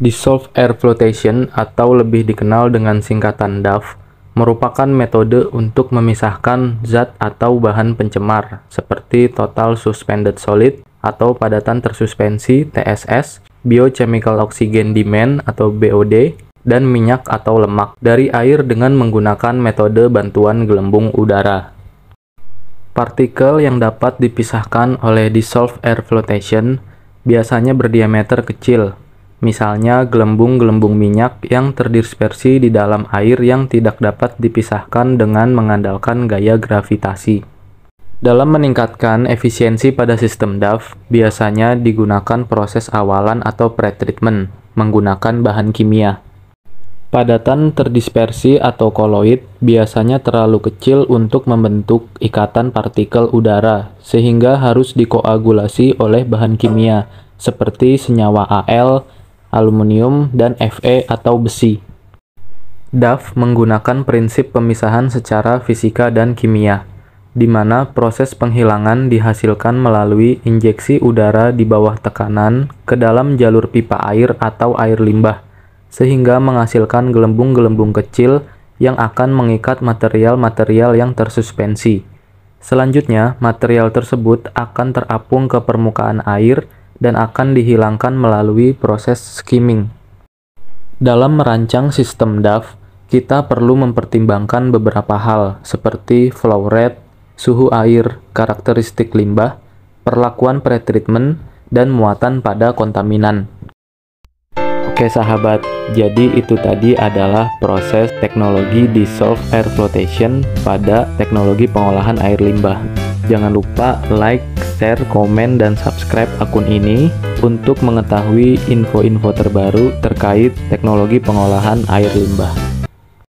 Dissolved Air Flotation atau lebih dikenal dengan singkatan DAF merupakan metode untuk memisahkan zat atau bahan pencemar seperti total suspended solid atau padatan tersuspensi TSS, biochemical oxygen demand atau BOD, dan minyak atau lemak dari air dengan menggunakan metode bantuan gelembung udara. Partikel yang dapat dipisahkan oleh dissolved air flotation biasanya berdiameter kecil misalnya gelembung-gelembung minyak yang terdispersi di dalam air yang tidak dapat dipisahkan dengan mengandalkan gaya gravitasi. Dalam meningkatkan efisiensi pada sistem DAF, biasanya digunakan proses awalan atau pretreatment menggunakan bahan kimia. Padatan terdispersi atau koloid biasanya terlalu kecil untuk membentuk ikatan partikel udara, sehingga harus dikoagulasi oleh bahan kimia seperti senyawa Al, aluminium, dan Fe atau besi. DAF menggunakan prinsip pemisahan secara fisika dan kimia, di mana proses penghilangan dihasilkan melalui injeksi udara di bawah tekanan ke dalam jalur pipa air atau air limbah, sehingga menghasilkan gelembung-gelembung kecil yang akan mengikat material-material yang tersuspensi. Selanjutnya, material tersebut akan terapung ke permukaan air dan akan dihilangkan melalui proses skimming. Dalam merancang sistem DAF, kita perlu mempertimbangkan beberapa hal seperti flow rate, suhu air, karakteristik limbah, perlakuan pretreatment, dan muatan pada kontaminan. Oke sahabat, jadi itu tadi adalah proses teknologi dissolve air flotation pada teknologi pengolahan air limbah. Jangan lupa like, share, komen, dan subscribe akun ini untuk mengetahui info-info terbaru terkait teknologi pengolahan air limbah.